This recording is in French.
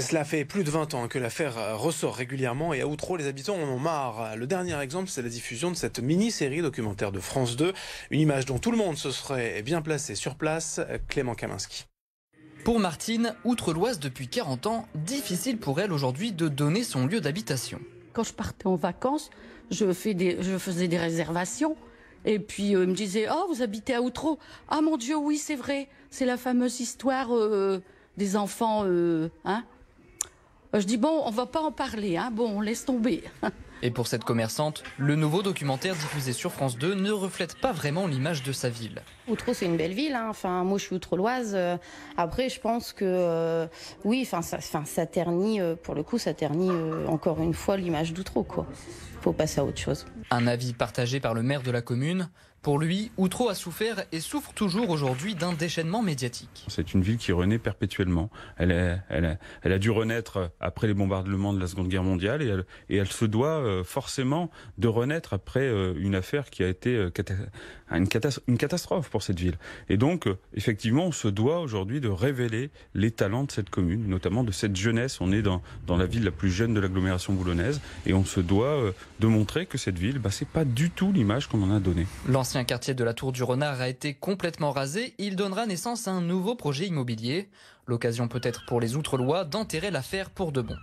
Cela fait plus de 20 ans que l'affaire euh, ressort régulièrement et à outreau, les habitants en ont marre. Le dernier exemple, c'est la diffusion de cette mini-série documentaire de France 2, une image dont tout le monde se serait bien placé sur place, Clément Kaminski. Pour Martine, Outre-Loise depuis 40 ans, difficile pour elle aujourd'hui de donner son lieu d'habitation. Quand je partais en vacances, je, faisais des réservations. Et puis elle euh, me disaient Oh, vous habitez à Outreau Ah mon Dieu, oui, c'est vrai. C'est la fameuse histoire euh, des enfants. hein je dis, bon, on va pas en parler, hein, bon, on laisse tomber. Et pour cette commerçante, le nouveau documentaire diffusé sur France 2 ne reflète pas vraiment l'image de sa ville. Outreau, c'est une belle ville. Hein. Enfin, moi, je suis outroloise. Euh, après, je pense que euh, oui, enfin, ça, ternit, euh, pour le coup, ça ternit encore une fois l'image d'Outreau. Il Faut passer à autre chose. Un avis partagé par le maire de la commune. Pour lui, Outreau a souffert et souffre toujours aujourd'hui d'un déchaînement médiatique. C'est une ville qui renaît perpétuellement. Elle a, elle, elle a, dû renaître après les bombardements de la Seconde Guerre mondiale et elle, et elle se doit euh, forcément de renaître après euh, une affaire qui a été euh, une, catastrophe pour cette ville. Et donc, effectivement, on se doit aujourd'hui de révéler les talents de cette commune, notamment de cette jeunesse. On est dans, dans la ville la plus jeune de l'agglomération boulonnaise et on se doit de montrer que cette ville, bah, c'est pas du tout l'image qu'on en a donnée. L'ancien quartier de la Tour du Renard a été complètement rasé. Il donnera naissance à un nouveau projet immobilier. L'occasion peut-être pour les Outre-Lois d'enterrer l'affaire pour de bon.